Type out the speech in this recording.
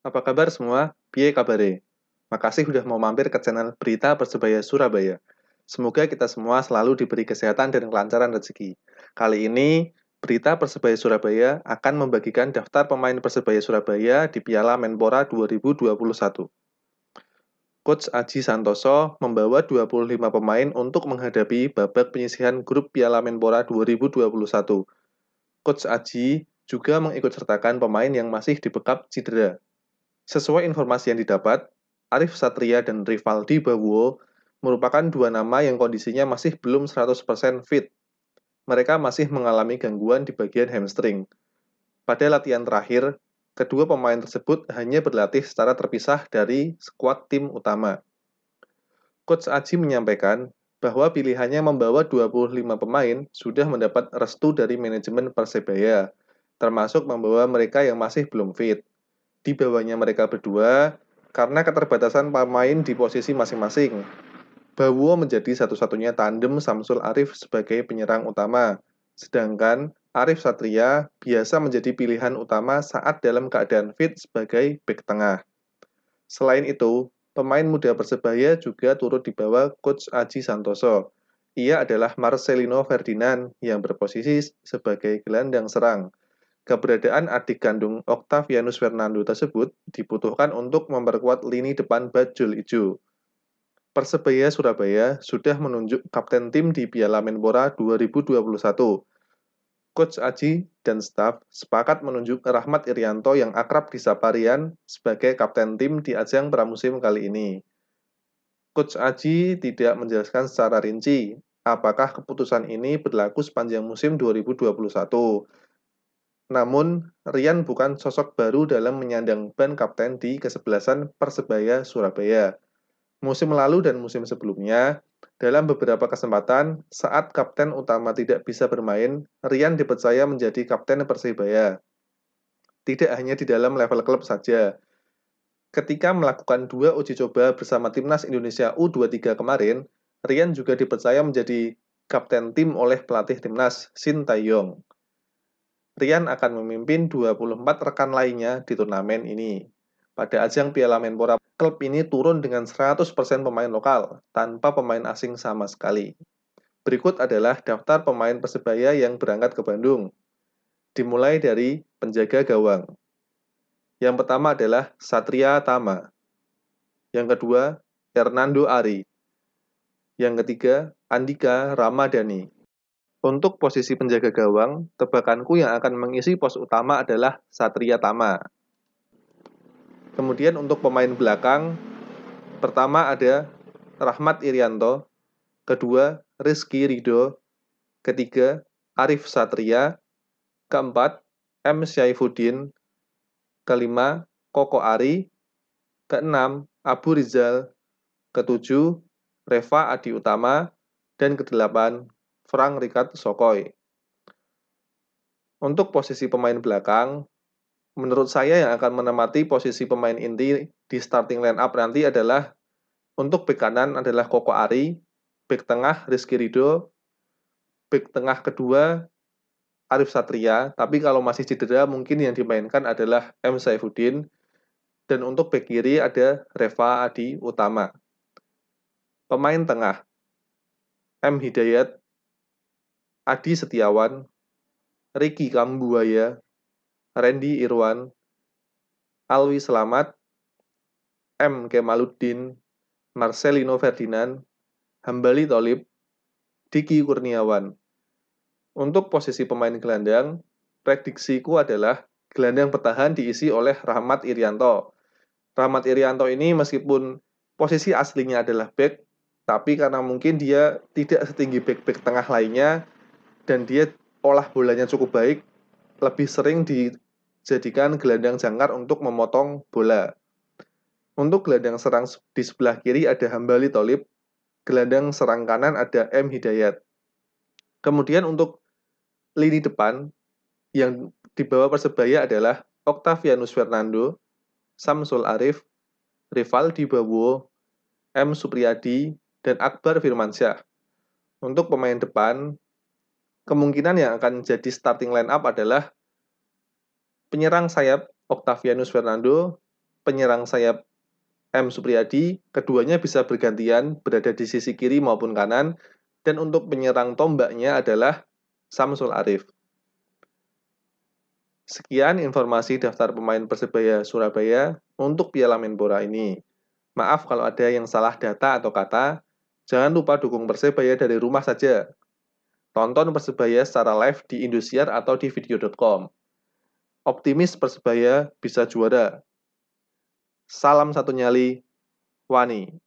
Apa kabar semua? Pie kabare. Makasih sudah mau mampir ke channel Berita Persebaya Surabaya. Semoga kita semua selalu diberi kesehatan dan kelancaran rezeki. Kali ini, Berita Persebaya Surabaya akan membagikan daftar pemain Persebaya Surabaya di Piala Menpora 2021. Coach Aji Santoso membawa 25 pemain untuk menghadapi babak penyisihan grup Piala Menpora 2021. Coach Aji juga mengikut sertakan pemain yang masih dibekap cedera. Sesuai informasi yang didapat, Arif Satria dan Rivaldi Bawo merupakan dua nama yang kondisinya masih belum 100% fit. Mereka masih mengalami gangguan di bagian hamstring. Pada latihan terakhir, kedua pemain tersebut hanya berlatih secara terpisah dari skuad tim utama. Coach Aji menyampaikan bahwa pilihannya membawa 25 pemain sudah mendapat restu dari manajemen Persebaya, termasuk membawa mereka yang masih belum fit di bawahnya mereka berdua karena keterbatasan pemain di posisi masing-masing. Bawo menjadi satu-satunya tandem Samsul Arif sebagai penyerang utama, sedangkan Arif Satria biasa menjadi pilihan utama saat dalam keadaan fit sebagai bek tengah. Selain itu, pemain muda Persebaya juga turut dibawa Coach Aji Santoso. Ia adalah Marcelino Ferdinand yang berposisi sebagai gelandang serang. Keberadaan adik kandung Octavianus Fernando tersebut dibutuhkan untuk memperkuat lini depan Bajul Ijo. Persebaya Surabaya sudah menunjuk kapten tim di Piala Menpora 2021. Coach Aji dan staf sepakat menunjuk Rahmat Irianto yang akrab di Saparian sebagai kapten tim di ajang pramusim kali ini. Coach Aji tidak menjelaskan secara rinci apakah keputusan ini berlaku sepanjang musim 2021 namun, Rian bukan sosok baru dalam menyandang ban kapten di kesebelasan Persebaya Surabaya. Musim lalu dan musim sebelumnya, dalam beberapa kesempatan, saat kapten utama tidak bisa bermain, Rian dipercaya menjadi kapten Persebaya. Tidak hanya di dalam level klub saja. Ketika melakukan dua uji coba bersama Timnas Indonesia U23 kemarin, Rian juga dipercaya menjadi kapten tim oleh pelatih Timnas, Shin Taeyong. Rian akan memimpin 24 rekan lainnya di turnamen ini. Pada ajang Piala Menpora, klub ini turun dengan 100% pemain lokal, tanpa pemain asing sama sekali. Berikut adalah daftar pemain Persebaya yang berangkat ke Bandung. Dimulai dari penjaga gawang. Yang pertama adalah Satria Tama. Yang kedua, Hernando Ari. Yang ketiga, Andika Ramadhani. Untuk posisi penjaga gawang, tebakanku yang akan mengisi pos utama adalah Satria Tama. Kemudian untuk pemain belakang, pertama ada Rahmat Irianto, kedua Rizky Rido, ketiga Arif Satria, keempat M. Syaifuddin, kelima Koko Ari, keenam Abu Rizal, ketujuh Reva Adi Utama, dan kedelapan Frank Ricard Sokoi. Untuk posisi pemain belakang, menurut saya yang akan menemati posisi pemain inti di starting line up nanti adalah untuk bek kanan adalah Koko Ari, bek tengah Rizky Rido, bek tengah kedua Arif Satria, tapi kalau masih cedera mungkin yang dimainkan adalah M. Saifuddin, dan untuk bek kiri ada Reva Adi Utama. Pemain tengah, M. Hidayat, Adi Setiawan, Riki Kambuaya, Randy Irwan, Alwi Selamat, M. Kemaluddin, Marcelino Ferdinand, Hambali Tolib, Diki Kurniawan. Untuk posisi pemain gelandang, prediksiku adalah gelandang bertahan diisi oleh Rahmat Irianto. Rahmat Irianto ini meskipun posisi aslinya adalah back, tapi karena mungkin dia tidak setinggi back-back tengah lainnya, dan dia olah bolanya cukup baik, lebih sering dijadikan gelandang jangkar untuk memotong bola. Untuk gelandang serang di sebelah kiri ada Hambali Tolib, gelandang serang kanan ada M Hidayat. Kemudian untuk lini depan yang dibawa Persebaya adalah Octavianus Fernando, Samsul Arif, Rivaldi Bawo, M Supriyadi, dan Akbar Firmansyah. Untuk pemain depan kemungkinan yang akan jadi starting line up adalah penyerang sayap Octavianus Fernando, penyerang sayap M Supriyadi, keduanya bisa bergantian berada di sisi kiri maupun kanan, dan untuk penyerang tombaknya adalah Samsul Arif. Sekian informasi daftar pemain Persebaya Surabaya untuk Piala Menpora ini. Maaf kalau ada yang salah data atau kata, jangan lupa dukung Persebaya dari rumah saja Tonton Persebaya secara live di Indosiar atau di video.com. Optimis Persebaya bisa juara. Salam satu nyali, Wani.